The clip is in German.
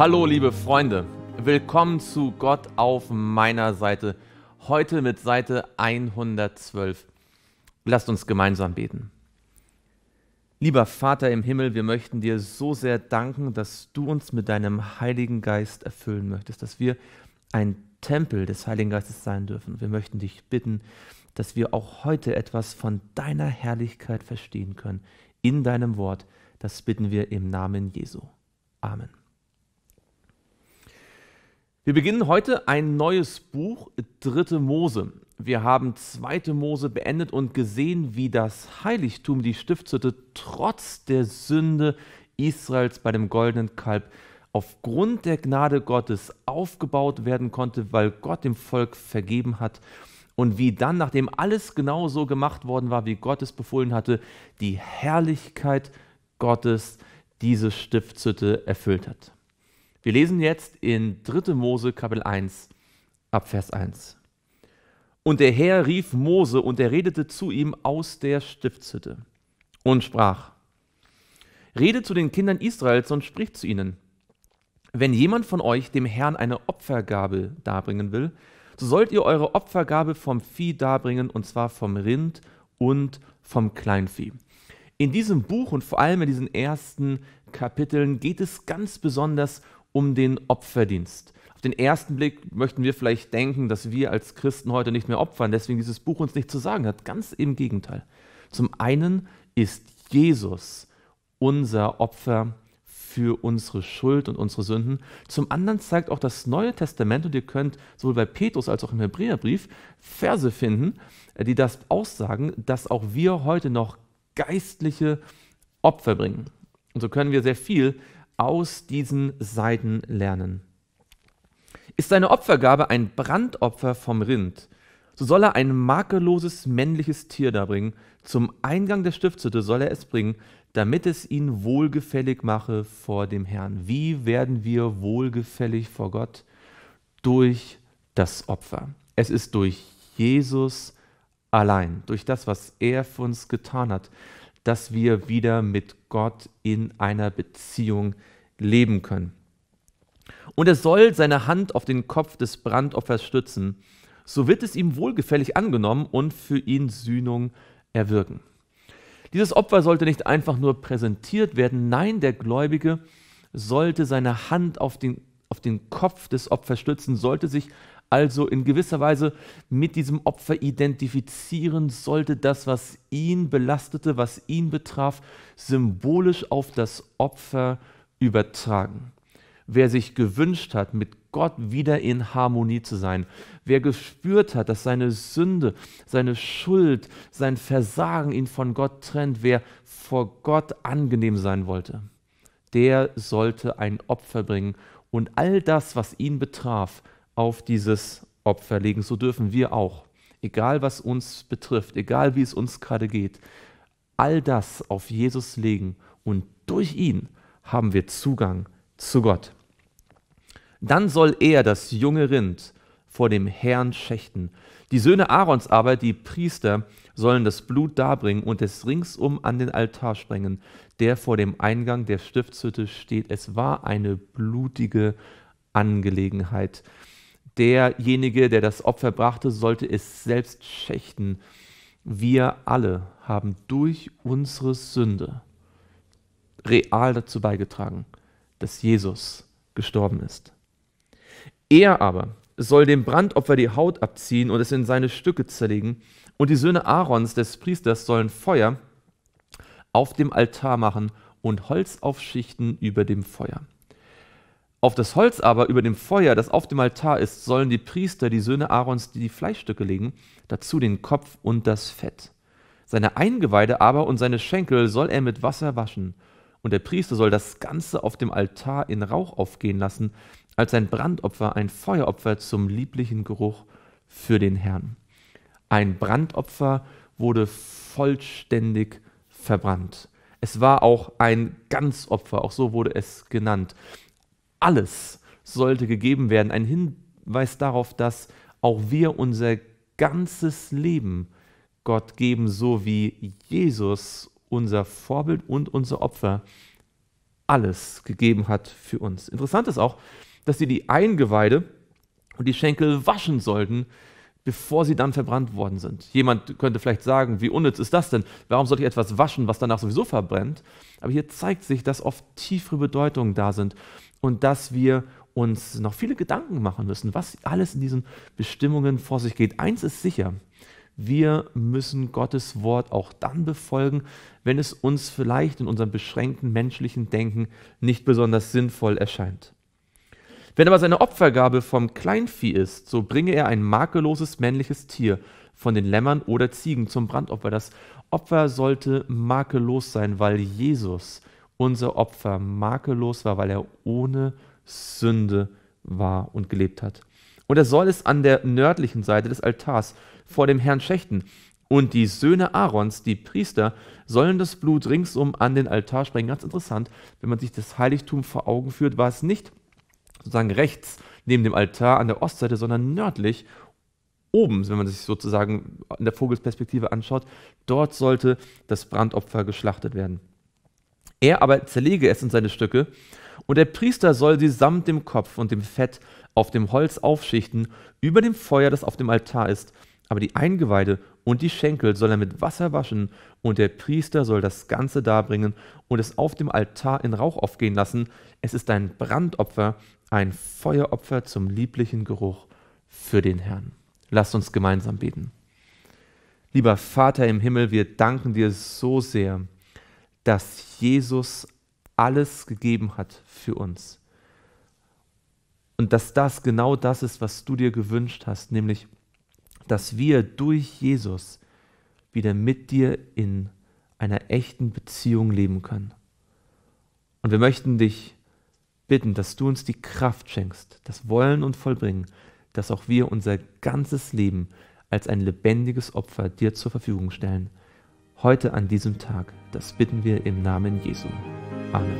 Hallo liebe Freunde, willkommen zu Gott auf meiner Seite, heute mit Seite 112. Lasst uns gemeinsam beten. Lieber Vater im Himmel, wir möchten dir so sehr danken, dass du uns mit deinem Heiligen Geist erfüllen möchtest, dass wir ein Tempel des Heiligen Geistes sein dürfen. Wir möchten dich bitten, dass wir auch heute etwas von deiner Herrlichkeit verstehen können in deinem Wort. Das bitten wir im Namen Jesu. Amen. Wir beginnen heute ein neues Buch, Dritte Mose. Wir haben Zweite Mose beendet und gesehen, wie das Heiligtum, die Stiftshütte, trotz der Sünde Israels bei dem goldenen Kalb aufgrund der Gnade Gottes aufgebaut werden konnte, weil Gott dem Volk vergeben hat. Und wie dann, nachdem alles genau so gemacht worden war, wie Gott es befohlen hatte, die Herrlichkeit Gottes diese Stiftshütte erfüllt hat. Wir lesen jetzt in 3. Mose Kapitel 1 ab Vers 1. Und der Herr rief Mose und er redete zu ihm aus der Stiftshütte und sprach: Rede zu den Kindern Israels und sprich zu ihnen: Wenn jemand von euch dem Herrn eine Opfergabe darbringen will, so sollt ihr eure Opfergabe vom Vieh darbringen und zwar vom Rind und vom Kleinvieh. In diesem Buch und vor allem in diesen ersten Kapiteln geht es ganz besonders um den Opferdienst. Auf den ersten Blick möchten wir vielleicht denken, dass wir als Christen heute nicht mehr opfern, deswegen dieses Buch uns nichts zu sagen hat. Ganz im Gegenteil. Zum einen ist Jesus unser Opfer für unsere Schuld und unsere Sünden. Zum anderen zeigt auch das Neue Testament, und ihr könnt sowohl bei Petrus als auch im Hebräerbrief Verse finden, äh, die das aussagen, dass auch wir heute noch geistliche Opfer bringen. Und so können wir sehr viel aus diesen Seiten lernen. Ist seine Opfergabe ein Brandopfer vom Rind, so soll er ein makelloses männliches Tier darbringen. Zum Eingang der Stiftshütte soll er es bringen, damit es ihn wohlgefällig mache vor dem Herrn. Wie werden wir wohlgefällig vor Gott? Durch das Opfer. Es ist durch Jesus allein, durch das, was er für uns getan hat dass wir wieder mit Gott in einer Beziehung leben können. Und er soll seine Hand auf den Kopf des Brandopfers stützen, so wird es ihm wohlgefällig angenommen und für ihn Sühnung erwirken. Dieses Opfer sollte nicht einfach nur präsentiert werden, nein, der Gläubige sollte seine Hand auf den, auf den Kopf des Opfers stützen, sollte sich also in gewisser Weise mit diesem Opfer identifizieren sollte, das, was ihn belastete, was ihn betraf, symbolisch auf das Opfer übertragen. Wer sich gewünscht hat, mit Gott wieder in Harmonie zu sein, wer gespürt hat, dass seine Sünde, seine Schuld, sein Versagen ihn von Gott trennt, wer vor Gott angenehm sein wollte, der sollte ein Opfer bringen und all das, was ihn betraf, auf dieses Opfer legen. So dürfen wir auch, egal was uns betrifft, egal wie es uns gerade geht, all das auf Jesus legen und durch ihn haben wir Zugang zu Gott. Dann soll er das junge Rind vor dem Herrn schächten. Die Söhne Aarons aber, die Priester, sollen das Blut darbringen und es ringsum an den Altar sprengen, der vor dem Eingang der Stiftshütte steht. Es war eine blutige Angelegenheit derjenige, der das Opfer brachte, sollte es selbst schächten. Wir alle haben durch unsere Sünde real dazu beigetragen, dass Jesus gestorben ist. Er aber soll dem Brandopfer die Haut abziehen und es in seine Stücke zerlegen, und die Söhne Aarons des Priesters sollen Feuer auf dem Altar machen und Holz aufschichten über dem Feuer. Auf das Holz aber über dem Feuer, das auf dem Altar ist, sollen die Priester, die Söhne Aarons, die die Fleischstücke legen, dazu den Kopf und das Fett. Seine Eingeweide aber und seine Schenkel soll er mit Wasser waschen. Und der Priester soll das Ganze auf dem Altar in Rauch aufgehen lassen, als ein Brandopfer, ein Feueropfer zum lieblichen Geruch für den Herrn. Ein Brandopfer wurde vollständig verbrannt. Es war auch ein Ganzopfer, auch so wurde es genannt alles sollte gegeben werden. Ein Hinweis darauf, dass auch wir unser ganzes Leben Gott geben, so wie Jesus, unser Vorbild und unser Opfer, alles gegeben hat für uns. Interessant ist auch, dass sie die Eingeweide und die Schenkel waschen sollten, bevor sie dann verbrannt worden sind. Jemand könnte vielleicht sagen, wie unnütz ist das denn? Warum sollte ich etwas waschen, was danach sowieso verbrennt? Aber hier zeigt sich, dass oft tiefere Bedeutungen da sind und dass wir uns noch viele Gedanken machen müssen, was alles in diesen Bestimmungen vor sich geht. Eins ist sicher, wir müssen Gottes Wort auch dann befolgen, wenn es uns vielleicht in unserem beschränkten menschlichen Denken nicht besonders sinnvoll erscheint. Wenn aber seine Opfergabe vom Kleinvieh ist, so bringe er ein makelloses männliches Tier von den Lämmern oder Ziegen zum Brandopfer. Das Opfer sollte makellos sein, weil Jesus unser Opfer makellos war, weil er ohne Sünde war und gelebt hat. Und er soll es an der nördlichen Seite des Altars vor dem Herrn schächten. Und die Söhne Aarons, die Priester, sollen das Blut ringsum an den Altar sprengen. Ganz interessant, wenn man sich das Heiligtum vor Augen führt, war es nicht sozusagen rechts neben dem Altar an der Ostseite, sondern nördlich oben, wenn man sich sozusagen in der Vogelsperspektive anschaut. Dort sollte das Brandopfer geschlachtet werden. Er aber zerlege es in seine Stücke, und der Priester soll sie samt dem Kopf und dem Fett auf dem Holz aufschichten, über dem Feuer, das auf dem Altar ist, aber die Eingeweide und die Schenkel soll er mit Wasser waschen, und der Priester soll das Ganze darbringen und es auf dem Altar in Rauch aufgehen lassen. Es ist ein Brandopfer, ein Feueropfer zum lieblichen Geruch für den Herrn. Lasst uns gemeinsam beten. Lieber Vater im Himmel, wir danken dir so sehr dass Jesus alles gegeben hat für uns. Und dass das genau das ist, was du dir gewünscht hast, nämlich, dass wir durch Jesus wieder mit dir in einer echten Beziehung leben können. Und wir möchten dich bitten, dass du uns die Kraft schenkst, das Wollen und Vollbringen, dass auch wir unser ganzes Leben als ein lebendiges Opfer dir zur Verfügung stellen heute an diesem Tag. Das bitten wir im Namen Jesu. Amen.